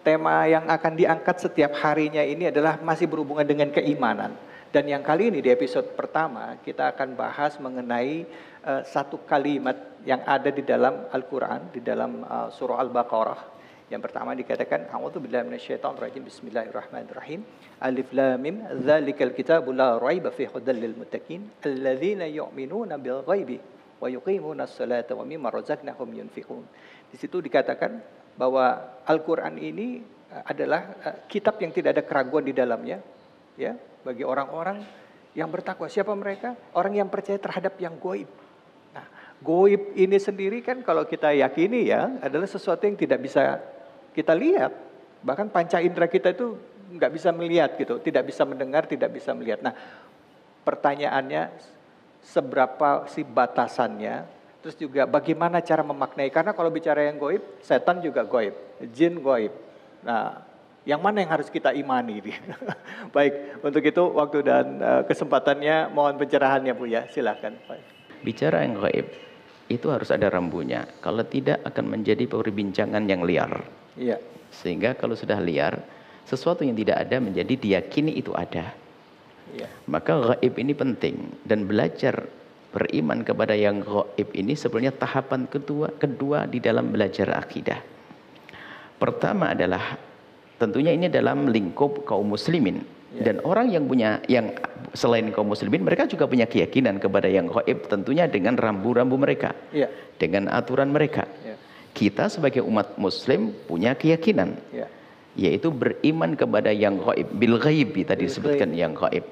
tema yang akan diangkat setiap harinya ini adalah masih berhubungan dengan keimanan. Dan yang kali ini di episode pertama kita akan bahas mengenai uh, satu kalimat yang ada di dalam Al-Qur'an di dalam uh, surah Al-Baqarah. Yang pertama dikatakan a'udzubillahi bismillahirrahmanirrahim. Alif lamim, dhalikal kitabu la raiba fi hudal mutakin alladhina yu'minuna bil ghaibi wa yuqimuna salata wa mimma razaqnahum yunfiqun. Di situ dikatakan bahwa Al-Quran ini eh, adalah eh, kitab yang tidak ada keraguan di dalamnya ya bagi orang-orang yang bertakwa siapa mereka orang yang percaya terhadap yang goib nah goib ini sendiri kan kalau kita yakini ya adalah sesuatu yang tidak bisa kita lihat bahkan panca indera kita itu nggak bisa melihat gitu tidak bisa mendengar tidak bisa melihat nah pertanyaannya seberapa si batasannya Terus juga bagaimana cara memaknai. Karena kalau bicara yang goib, setan juga goib, jin goib. Nah, yang mana yang harus kita imani? Baik, untuk itu waktu dan eh, kesempatannya mohon pencerahannya Bu ya, silahkan Bicara yang goib itu harus ada rambunya. Kalau tidak akan menjadi perbincangan yang liar. Iya. Sehingga kalau sudah liar, sesuatu yang tidak ada menjadi diyakini itu ada. Iya. Maka gaib ini penting dan belajar Beriman kepada yang gaib ini sebenarnya tahapan kedua kedua di dalam belajar akidah. Pertama adalah tentunya ini dalam lingkup kaum muslimin ya. dan orang yang punya yang selain kaum muslimin mereka juga punya keyakinan kepada yang gaib tentunya dengan rambu-rambu mereka. Ya. Dengan aturan mereka. Ya. Kita sebagai umat muslim punya keyakinan. Ya. yaitu beriman kepada yang gaib bil ghaibi tadi disebutkan yang gaib.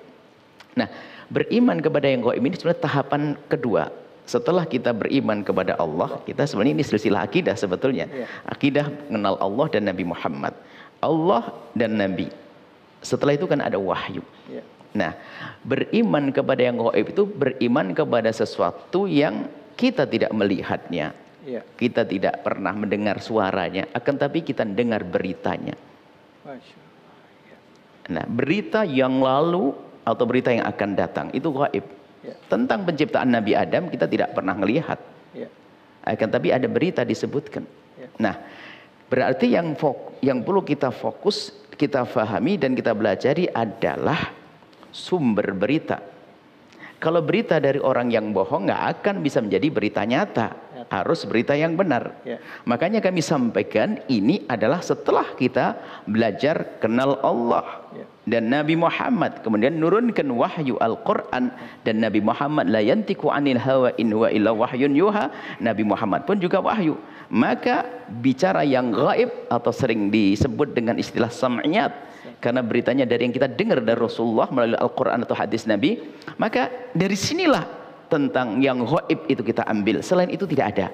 Nah, beriman kepada yang goib ini sebenarnya tahapan kedua setelah kita beriman kepada Allah, kita sebenarnya ini silsilah akidah sebetulnya. Iya. Akidah mengenal Allah dan Nabi Muhammad. Allah dan Nabi. Setelah itu kan ada wahyu. Iya. Nah, beriman kepada yang gaib itu beriman kepada sesuatu yang kita tidak melihatnya. Iya. Kita tidak pernah mendengar suaranya, akan tapi kita dengar beritanya. Nah, berita yang lalu atau berita yang akan datang itu gaib. Ya. Tentang penciptaan Nabi Adam kita tidak pernah melihat. Ya. Akan tapi ada berita disebutkan. Ya. Nah, berarti yang fok, yang perlu kita fokus, kita fahami dan kita belajari adalah sumber berita. Kalau berita dari orang yang bohong nggak akan bisa menjadi berita nyata harus berita yang benar. Ya. Makanya kami sampaikan ini adalah setelah kita belajar kenal Allah ya. dan Nabi Muhammad, kemudian nurunkan wahyu Al-Qur'an dan Nabi Muhammad la anil hawa in wa illa wahyun yuha. Nabi Muhammad pun juga wahyu. Maka bicara yang gaib atau sering disebut dengan istilah sam'iyat karena beritanya dari yang kita dengar dari Rasulullah melalui Al-Qur'an atau hadis Nabi, maka dari sinilah tentang yang gaib itu kita ambil. Selain itu tidak ada.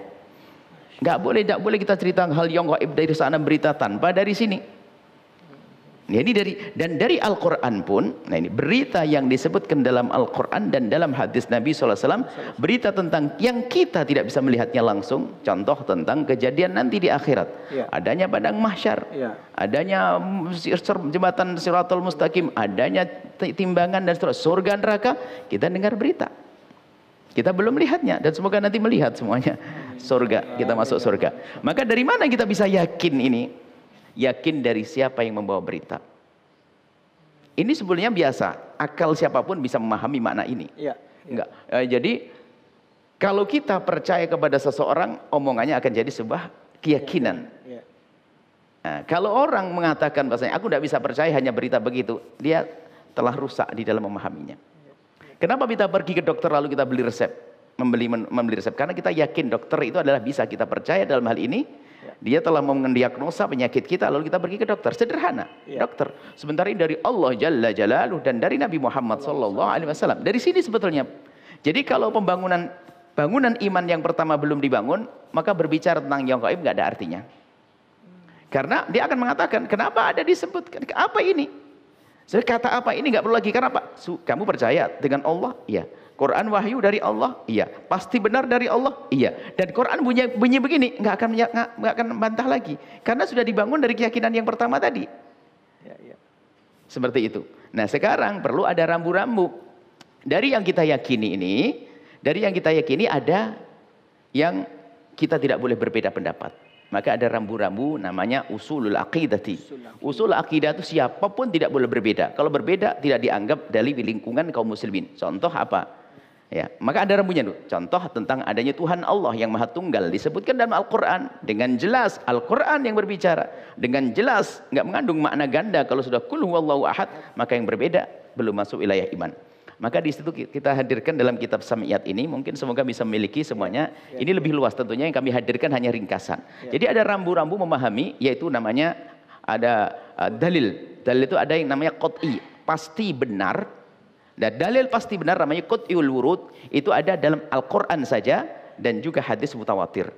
Enggak boleh, tidak boleh kita cerita hal yang gaib dari sana berita tanpa dari sini. Jadi dari dan dari Al-Qur'an pun, nah ini berita yang disebutkan dalam Al-Qur'an dan dalam hadis Nabi SAW berita tentang yang kita tidak bisa melihatnya langsung, contoh tentang kejadian nanti di akhirat. Ya. Adanya padang mahsyar, ya. adanya jembatan Siratul Mustaqim, adanya timbangan dan surga neraka, kita dengar berita. Kita belum melihatnya dan semoga nanti melihat semuanya. Surga, kita masuk surga. Maka dari mana kita bisa yakin ini? Yakin dari siapa yang membawa berita. Ini sebenarnya biasa, akal siapapun bisa memahami makna ini. ya. Enggak. Eh, jadi kalau kita percaya kepada seseorang, omongannya akan jadi sebuah keyakinan. Ya, ya. Nah, kalau orang mengatakan bahasanya, aku tidak bisa percaya hanya berita begitu, dia telah rusak di dalam memahaminya. Kenapa kita pergi ke dokter lalu kita beli resep? Membeli membeli resep karena kita yakin dokter itu adalah bisa kita percaya dalam hal ini. Ya. Dia telah mendiagnosa penyakit kita lalu kita pergi ke dokter. Sederhana, ya. dokter. Sementara ini dari Allah Jalla Jalaluh dan dari Nabi Muhammad Sallallahu Alaihi Wasallam. Dari sini sebetulnya. Jadi kalau pembangunan bangunan iman yang pertama belum dibangun, maka berbicara tentang yang gaib nggak ada artinya. Hmm. Karena dia akan mengatakan, kenapa ada disebutkan? Apa ini? Jadi kata apa ini nggak perlu lagi karena apa? Kamu percaya dengan Allah? Iya. Quran wahyu dari Allah? Iya. Pasti benar dari Allah? Iya. Dan Quran bunyi, bunyi begini, nggak akan nggak akan bantah lagi karena sudah dibangun dari keyakinan yang pertama tadi. Ya, ya. Seperti itu. Nah sekarang perlu ada rambu-rambu dari yang kita yakini ini, dari yang kita yakini ada yang kita tidak boleh berbeda pendapat. Maka ada rambu-rambu namanya usulul aqidati. Usul akidah itu siapapun tidak boleh berbeda. Kalau berbeda tidak dianggap dari lingkungan kaum muslimin. Contoh apa? Ya, maka ada rambunya tuh. Contoh tentang adanya Tuhan Allah yang Maha Tunggal disebutkan dalam Al-Qur'an dengan jelas Al-Qur'an yang berbicara. Dengan jelas nggak mengandung makna ganda kalau sudah kul huwallahu ahad, maka yang berbeda belum masuk wilayah iman. Maka di situ kita hadirkan dalam kitab Samiyat ini mungkin semoga bisa memiliki semuanya. Ya. Ini lebih luas tentunya yang kami hadirkan hanya ringkasan. Ya. Jadi ada rambu-rambu memahami yaitu namanya ada uh, dalil. Dalil itu ada yang namanya qat'i, pasti benar. Dan dalil pasti benar namanya qat'iul wurud itu ada dalam Al-Qur'an saja dan juga hadis mutawatir.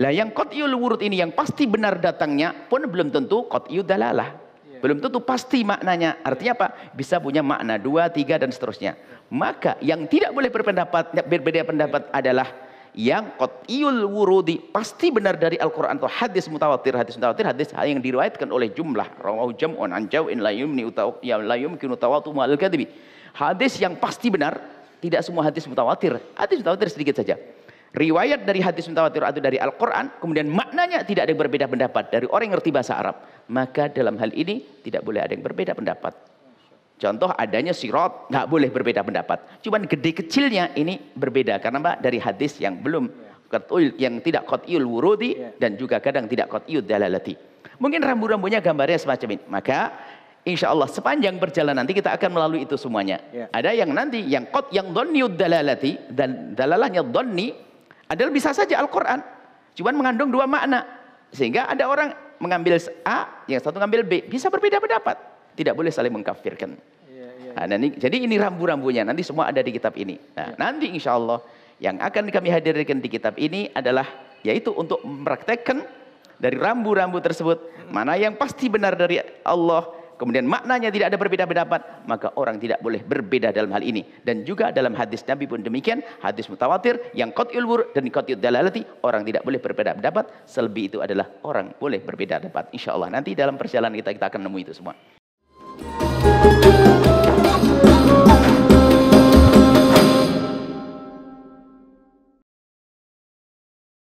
Nah yang qat'iul wurud ini yang pasti benar datangnya pun belum tentu qat'iud dalalah belum tentu pasti maknanya. Artinya apa? Bisa punya makna dua, tiga dan seterusnya. Maka yang tidak boleh berpendapat berbeda pendapat adalah yang qat'iyul wurudi pasti benar dari Al-Qur'an atau hadis mutawatir hadis mutawatir hadis yang diriwayatkan oleh jumlah rawahu jam'un an jaw'in la yumni ya la yumkinu tawatu kadhibi hadis yang pasti benar tidak semua hadis mutawatir hadis mutawatir sedikit saja riwayat dari hadis mutawatir atau dari Al-Qur'an kemudian maknanya tidak ada berbeda pendapat dari orang yang ngerti bahasa Arab maka dalam hal ini tidak boleh ada yang berbeda pendapat. Contoh adanya sirot, nggak boleh berbeda pendapat. Cuman gede kecilnya ini berbeda karena mbak dari hadis yang belum kotul yang tidak kotul wurudi iya. dan juga kadang tidak kotul dalalati. Mungkin rambu-rambunya gambarnya semacam ini. Maka insya Allah sepanjang perjalanan nanti kita akan melalui itu semuanya. Iya. Ada yang nanti yang kot yang doniud dalalati dan dalalahnya doni adalah bisa saja Al-Quran. Cuman mengandung dua makna. Sehingga ada orang mengambil A, yang satu mengambil B. Bisa berbeda pendapat. Tidak boleh saling mengkafirkan. Ya, ya, ya. Nah, iya. jadi ini rambu-rambunya. Nanti semua ada di kitab ini. Nah, iya. nanti insya Allah yang akan kami hadirkan di kitab ini adalah yaitu untuk mempraktekkan dari rambu-rambu tersebut. Hmm. Mana yang pasti benar dari Allah, kemudian maknanya tidak ada berbeda pendapat, maka orang tidak boleh berbeda dalam hal ini. Dan juga dalam hadis Nabi pun demikian, hadis mutawatir yang qat'il ilbur dan khotib dalalati, orang tidak boleh berbeda pendapat, selebih itu adalah orang boleh berbeda pendapat. Allah nanti dalam perjalanan kita kita akan nemu itu semua.